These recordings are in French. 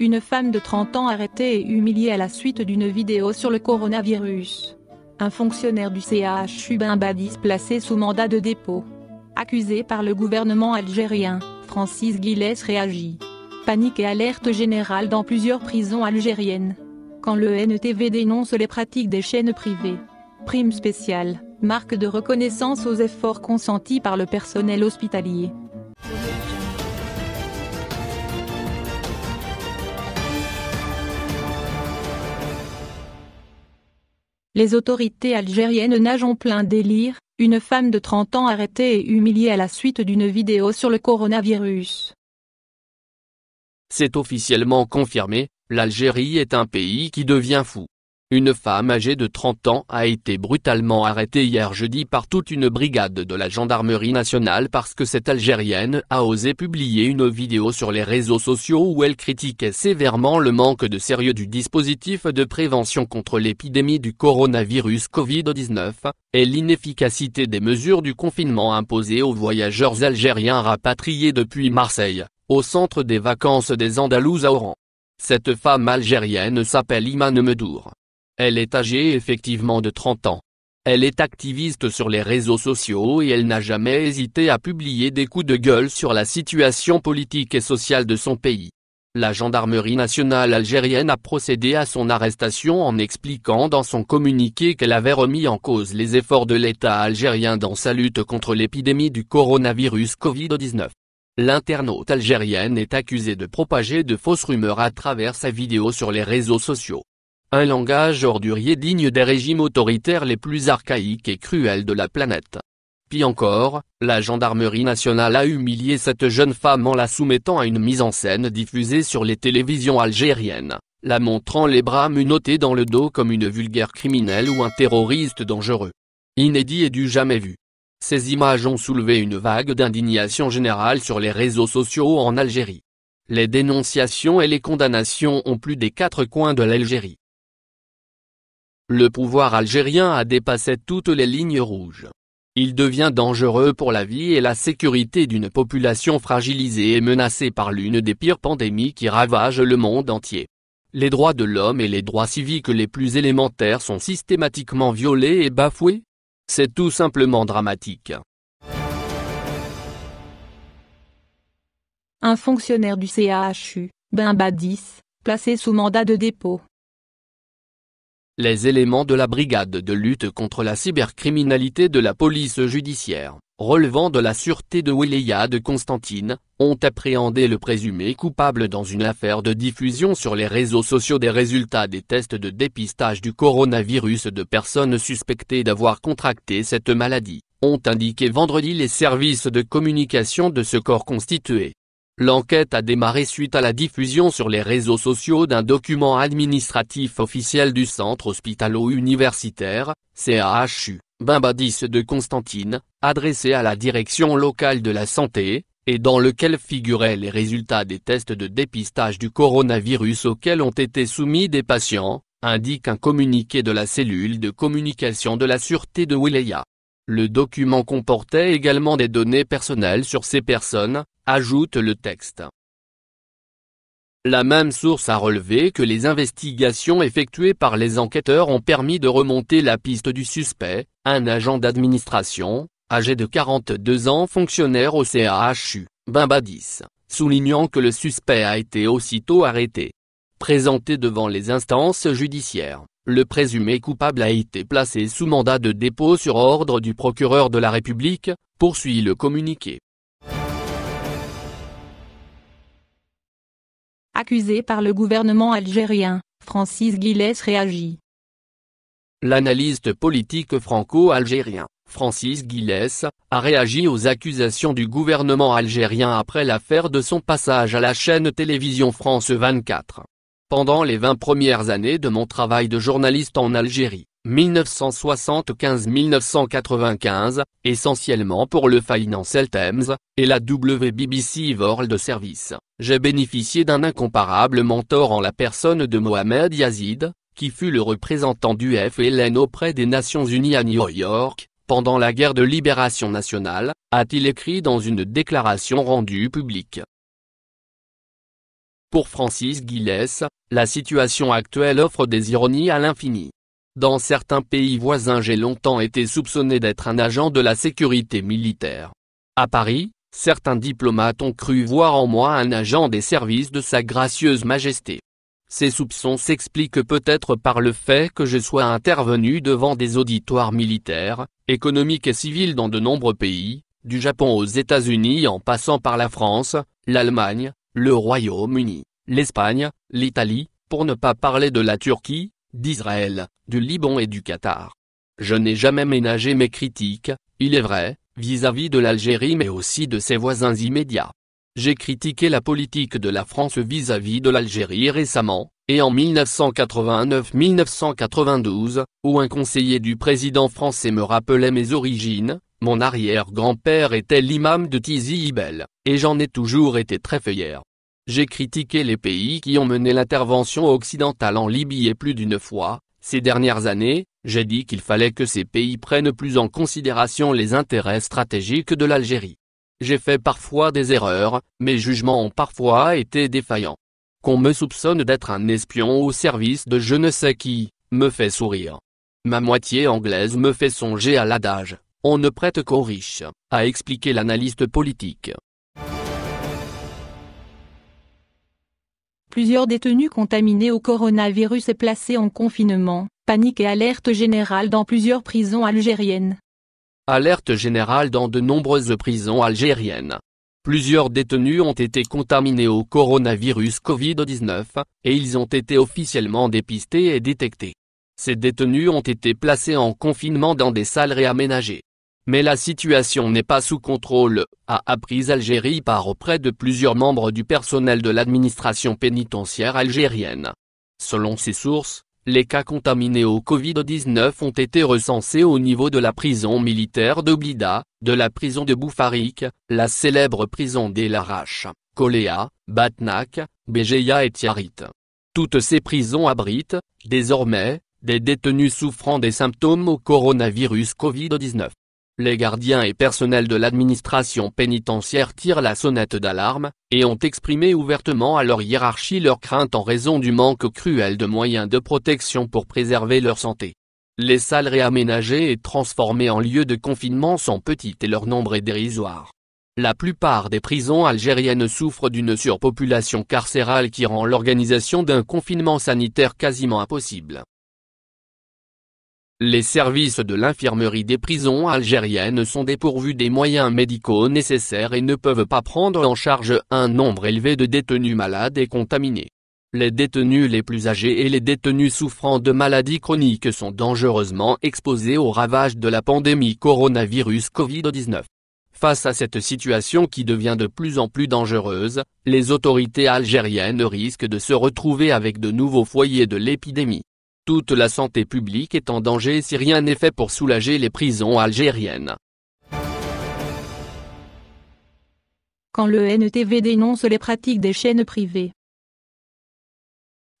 Une femme de 30 ans arrêtée et humiliée à la suite d'une vidéo sur le coronavirus. Un fonctionnaire du CHU badis placé sous mandat de dépôt. Accusé par le gouvernement algérien, Francis Gilès réagit. Panique et alerte générale dans plusieurs prisons algériennes. Quand le NTV dénonce les pratiques des chaînes privées. Prime spéciale, marque de reconnaissance aux efforts consentis par le personnel hospitalier. Les autorités algériennes nagent en plein délire, une femme de 30 ans arrêtée et humiliée à la suite d'une vidéo sur le coronavirus. C'est officiellement confirmé, l'Algérie est un pays qui devient fou. Une femme âgée de 30 ans a été brutalement arrêtée hier jeudi par toute une brigade de la gendarmerie nationale parce que cette Algérienne a osé publier une vidéo sur les réseaux sociaux où elle critiquait sévèrement le manque de sérieux du dispositif de prévention contre l'épidémie du coronavirus Covid-19, et l'inefficacité des mesures du confinement imposées aux voyageurs algériens rapatriés depuis Marseille, au centre des vacances des Andalous à Oran. Cette femme algérienne s'appelle Imane Medour. Elle est âgée effectivement de 30 ans. Elle est activiste sur les réseaux sociaux et elle n'a jamais hésité à publier des coups de gueule sur la situation politique et sociale de son pays. La gendarmerie nationale algérienne a procédé à son arrestation en expliquant dans son communiqué qu'elle avait remis en cause les efforts de l'État algérien dans sa lutte contre l'épidémie du coronavirus Covid-19. L'internaute algérienne est accusée de propager de fausses rumeurs à travers sa vidéo sur les réseaux sociaux. Un langage ordurier digne des régimes autoritaires les plus archaïques et cruels de la planète. Puis encore, la gendarmerie nationale a humilié cette jeune femme en la soumettant à une mise en scène diffusée sur les télévisions algériennes, la montrant les bras munotés dans le dos comme une vulgaire criminelle ou un terroriste dangereux. Inédit et du jamais vu. Ces images ont soulevé une vague d'indignation générale sur les réseaux sociaux en Algérie. Les dénonciations et les condamnations ont plus des quatre coins de l'Algérie. Le pouvoir algérien a dépassé toutes les lignes rouges. Il devient dangereux pour la vie et la sécurité d'une population fragilisée et menacée par l'une des pires pandémies qui ravagent le monde entier. Les droits de l'homme et les droits civiques les plus élémentaires sont systématiquement violés et bafoués. C'est tout simplement dramatique. Un fonctionnaire du CHU, Ben Badis, placé sous mandat de dépôt les éléments de la brigade de lutte contre la cybercriminalité de la police judiciaire, relevant de la sûreté de Wilaya de Constantine, ont appréhendé le présumé coupable dans une affaire de diffusion sur les réseaux sociaux des résultats des tests de dépistage du coronavirus de personnes suspectées d'avoir contracté cette maladie, ont indiqué vendredi les services de communication de ce corps constitué. L'enquête a démarré suite à la diffusion sur les réseaux sociaux d'un document administratif officiel du centre hospitalo-universitaire, CAHU, Bimbadis de Constantine, adressé à la direction locale de la santé, et dans lequel figuraient les résultats des tests de dépistage du coronavirus auxquels ont été soumis des patients, indique un communiqué de la cellule de communication de la sûreté de Wilaya. Le document comportait également des données personnelles sur ces personnes, ajoute le texte. La même source a relevé que les investigations effectuées par les enquêteurs ont permis de remonter la piste du suspect, un agent d'administration, âgé de 42 ans fonctionnaire au CAHU, Bimbadis, soulignant que le suspect a été aussitôt arrêté. Présenté devant les instances judiciaires, le présumé coupable a été placé sous mandat de dépôt sur ordre du procureur de la République, poursuit le communiqué. Accusé par le gouvernement algérien, Francis Guillès réagit. L'analyste politique franco-algérien, Francis Guillès, a réagi aux accusations du gouvernement algérien après l'affaire de son passage à la chaîne télévision France 24. Pendant les 20 premières années de mon travail de journaliste en Algérie, 1975-1995, essentiellement pour le Financial Times, et la WBBC World Service, j'ai bénéficié d'un incomparable mentor en la personne de Mohamed Yazid, qui fut le représentant du FLN auprès des Nations Unies à New York, pendant la guerre de libération nationale, a-t-il écrit dans une déclaration rendue publique. Pour Francis Guillès, la situation actuelle offre des ironies à l'infini. Dans certains pays voisins j'ai longtemps été soupçonné d'être un agent de la sécurité militaire. À Paris, certains diplomates ont cru voir en moi un agent des services de Sa Gracieuse Majesté. Ces soupçons s'expliquent peut-être par le fait que je sois intervenu devant des auditoires militaires, économiques et civils dans de nombreux pays, du Japon aux États-Unis en passant par la France, l'Allemagne, le Royaume-Uni, l'Espagne, l'Italie, pour ne pas parler de la Turquie, d'Israël, du Liban et du Qatar. Je n'ai jamais ménagé mes critiques, il est vrai, vis-à-vis de l'Algérie mais aussi de ses voisins immédiats. J'ai critiqué la politique de la France vis à -vis de l'Algérie récemment, et en 1989-1992, où un conseiller du président français me rappelait mes origines, mon arrière-grand-père était l'imam de Tizi Ibel, et j'en ai toujours été très feuillère. J'ai critiqué les pays qui ont mené l'intervention occidentale en Libye et plus d'une fois, ces dernières années, j'ai dit qu'il fallait que ces pays prennent plus en considération les intérêts stratégiques de l'Algérie. J'ai fait parfois des erreurs, mes jugements ont parfois été défaillants. Qu'on me soupçonne d'être un espion au service de je ne sais qui, me fait sourire. Ma moitié anglaise me fait songer à l'adage, on ne prête qu'aux riches, a expliqué l'analyste politique. Plusieurs détenus contaminés au coronavirus et placés en confinement, panique et alerte générale dans plusieurs prisons algériennes. Alerte générale dans de nombreuses prisons algériennes. Plusieurs détenus ont été contaminés au coronavirus Covid-19, et ils ont été officiellement dépistés et détectés. Ces détenus ont été placés en confinement dans des salles réaménagées. Mais la situation n'est pas sous contrôle, a appris Algérie par auprès de plusieurs membres du personnel de l'administration pénitentiaire algérienne. Selon ses sources, les cas contaminés au Covid-19 ont été recensés au niveau de la prison militaire d'Oblida, de la prison de Boufarik, la célèbre prison des Laraches, Coléa, Batnak, Béjaïa et Tiarit. Toutes ces prisons abritent, désormais, des détenus souffrant des symptômes au coronavirus Covid-19 les gardiens et personnels de l'administration pénitentiaire tirent la sonnette d'alarme, et ont exprimé ouvertement à leur hiérarchie leur crainte en raison du manque cruel de moyens de protection pour préserver leur santé. Les salles réaménagées et transformées en lieux de confinement sont petites et leur nombre est dérisoire. La plupart des prisons algériennes souffrent d'une surpopulation carcérale qui rend l'organisation d'un confinement sanitaire quasiment impossible. Les services de l'infirmerie des prisons algériennes sont dépourvus des moyens médicaux nécessaires et ne peuvent pas prendre en charge un nombre élevé de détenus malades et contaminés. Les détenus les plus âgés et les détenus souffrant de maladies chroniques sont dangereusement exposés aux ravages de la pandémie coronavirus Covid-19. Face à cette situation qui devient de plus en plus dangereuse, les autorités algériennes risquent de se retrouver avec de nouveaux foyers de l'épidémie. Toute la santé publique est en danger si rien n'est fait pour soulager les prisons algériennes. Quand le NTV dénonce les pratiques des chaînes privées.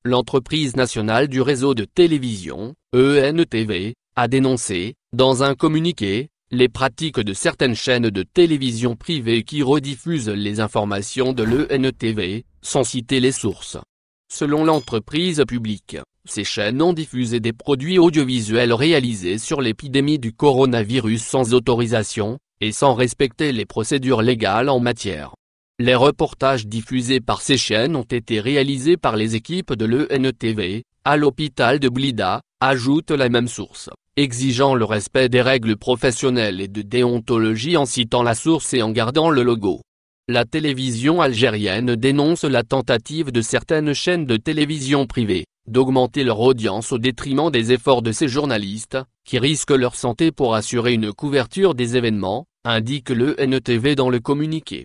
L'entreprise nationale du réseau de télévision, ENTV, a dénoncé, dans un communiqué, les pratiques de certaines chaînes de télévision privées qui rediffusent les informations de l'ENTV, sans citer les sources. Selon l'entreprise publique, ces chaînes ont diffusé des produits audiovisuels réalisés sur l'épidémie du coronavirus sans autorisation, et sans respecter les procédures légales en matière. Les reportages diffusés par ces chaînes ont été réalisés par les équipes de l'ENTV, à l'hôpital de Blida, ajoute la même source, exigeant le respect des règles professionnelles et de déontologie en citant la source et en gardant le logo. La télévision algérienne dénonce la tentative de certaines chaînes de télévision privées, d'augmenter leur audience au détriment des efforts de ces journalistes, qui risquent leur santé pour assurer une couverture des événements, indique le NTV dans le communiqué.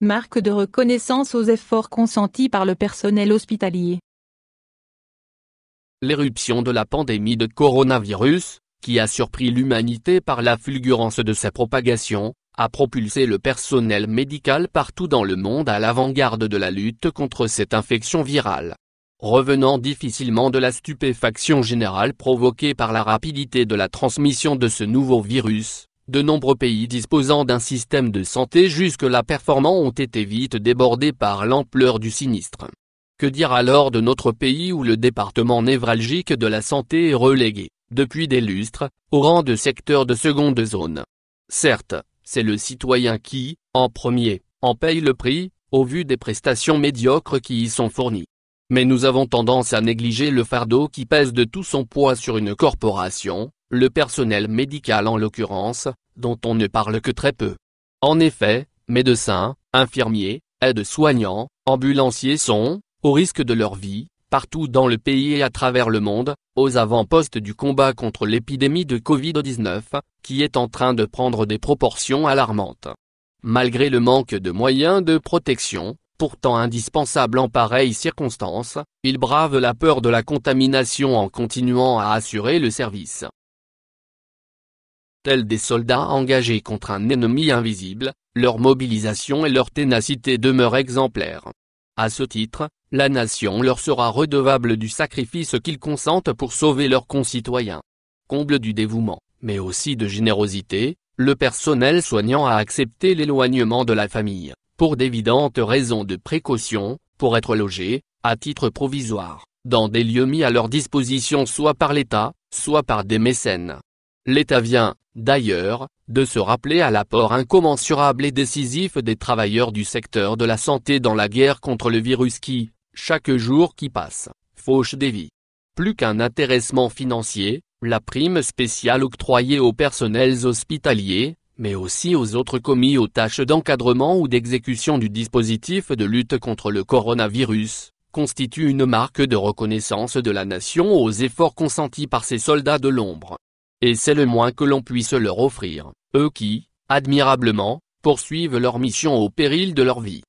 Marque de reconnaissance aux efforts consentis par le personnel hospitalier. L'éruption de la pandémie de coronavirus, qui a surpris l'humanité par la fulgurance de sa propagation, a propulsé le personnel médical partout dans le monde à l'avant-garde de la lutte contre cette infection virale. Revenant difficilement de la stupéfaction générale provoquée par la rapidité de la transmission de ce nouveau virus, de nombreux pays disposant d'un système de santé jusque-là performant ont été vite débordés par l'ampleur du sinistre. Que dire alors de notre pays où le département névralgique de la santé est relégué, depuis des lustres, au rang de secteur de seconde zone Certes, c'est le citoyen qui, en premier, en paye le prix, au vu des prestations médiocres qui y sont fournies. Mais nous avons tendance à négliger le fardeau qui pèse de tout son poids sur une corporation, le personnel médical en l'occurrence, dont on ne parle que très peu. En effet, médecins, infirmiers, aides-soignants, ambulanciers sont, au risque de leur vie, partout dans le pays et à travers le monde, aux avant-postes du combat contre l'épidémie de Covid-19, qui est en train de prendre des proportions alarmantes. Malgré le manque de moyens de protection, pourtant indispensables en pareilles circonstances, ils bravent la peur de la contamination en continuant à assurer le service. Tels des soldats engagés contre un ennemi invisible, leur mobilisation et leur ténacité demeurent exemplaires. À ce titre, la nation leur sera redevable du sacrifice qu'ils consentent pour sauver leurs concitoyens. Comble du dévouement, mais aussi de générosité, le personnel soignant a accepté l'éloignement de la famille, pour d'évidentes raisons de précaution, pour être logé, à titre provisoire, dans des lieux mis à leur disposition soit par l'État, soit par des mécènes. L'État vient, d'ailleurs, de se rappeler à l'apport incommensurable et décisif des travailleurs du secteur de la santé dans la guerre contre le virus qui, chaque jour qui passe, fauche des vies. Plus qu'un intéressement financier, la prime spéciale octroyée aux personnels hospitaliers, mais aussi aux autres commis aux tâches d'encadrement ou d'exécution du dispositif de lutte contre le coronavirus, constitue une marque de reconnaissance de la nation aux efforts consentis par ces soldats de l'ombre et c'est le moins que l'on puisse leur offrir, eux qui, admirablement, poursuivent leur mission au péril de leur vie.